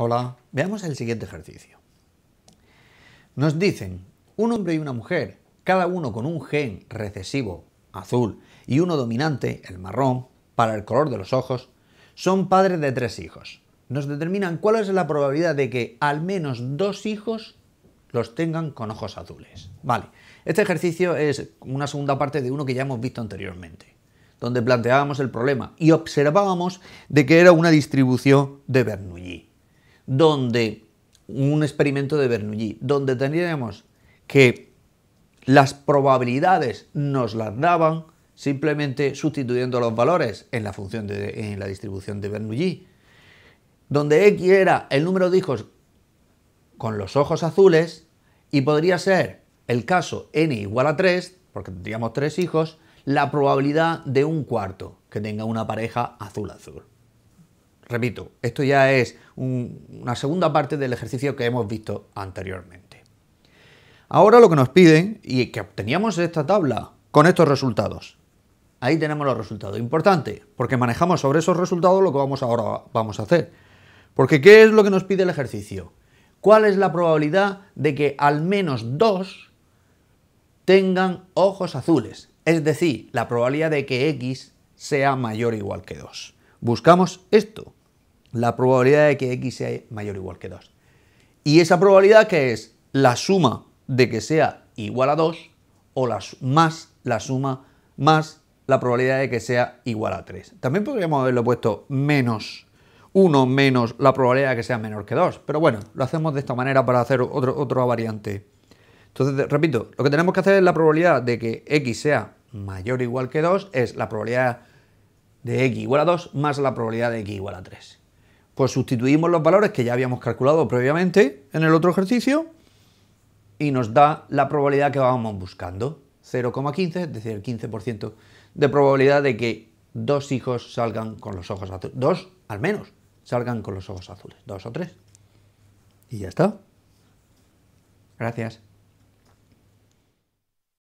Hola, veamos el siguiente ejercicio. Nos dicen, un hombre y una mujer, cada uno con un gen recesivo, azul, y uno dominante, el marrón, para el color de los ojos, son padres de tres hijos. Nos determinan cuál es la probabilidad de que al menos dos hijos los tengan con ojos azules. Vale, este ejercicio es una segunda parte de uno que ya hemos visto anteriormente, donde planteábamos el problema y observábamos de que era una distribución de Bernoulli donde un experimento de Bernoulli, donde teníamos que las probabilidades nos las daban simplemente sustituyendo los valores en la función de en la distribución de Bernoulli, donde x era el número de hijos con los ojos azules y podría ser el caso n igual a 3, porque tendríamos tres hijos, la probabilidad de un cuarto que tenga una pareja azul-azul repito, esto ya es una segunda parte del ejercicio que hemos visto anteriormente. Ahora lo que nos piden y que obteníamos esta tabla con estos resultados. Ahí tenemos los resultados. Importante, porque manejamos sobre esos resultados lo que vamos ahora vamos a hacer. Porque ¿qué es lo que nos pide el ejercicio? ¿Cuál es la probabilidad de que al menos dos tengan ojos azules? Es decir, la probabilidad de que X sea mayor o igual que 2. Buscamos esto la probabilidad de que x sea mayor o igual que 2. Y esa probabilidad que es la suma de que sea igual a 2 o más la suma más la probabilidad de que sea igual a 3. También podríamos haberlo puesto menos 1 menos la probabilidad de que sea menor que 2. Pero bueno, lo hacemos de esta manera para hacer otro, otra variante. Entonces, repito, lo que tenemos que hacer es la probabilidad de que x sea mayor o igual que 2 es la probabilidad de x igual a 2 más la probabilidad de x igual a 3 pues sustituimos los valores que ya habíamos calculado previamente en el otro ejercicio y nos da la probabilidad que vamos buscando, 0,15, es decir, el 15% de probabilidad de que dos hijos salgan con los ojos azules, dos al menos salgan con los ojos azules, dos o tres. Y ya está. Gracias.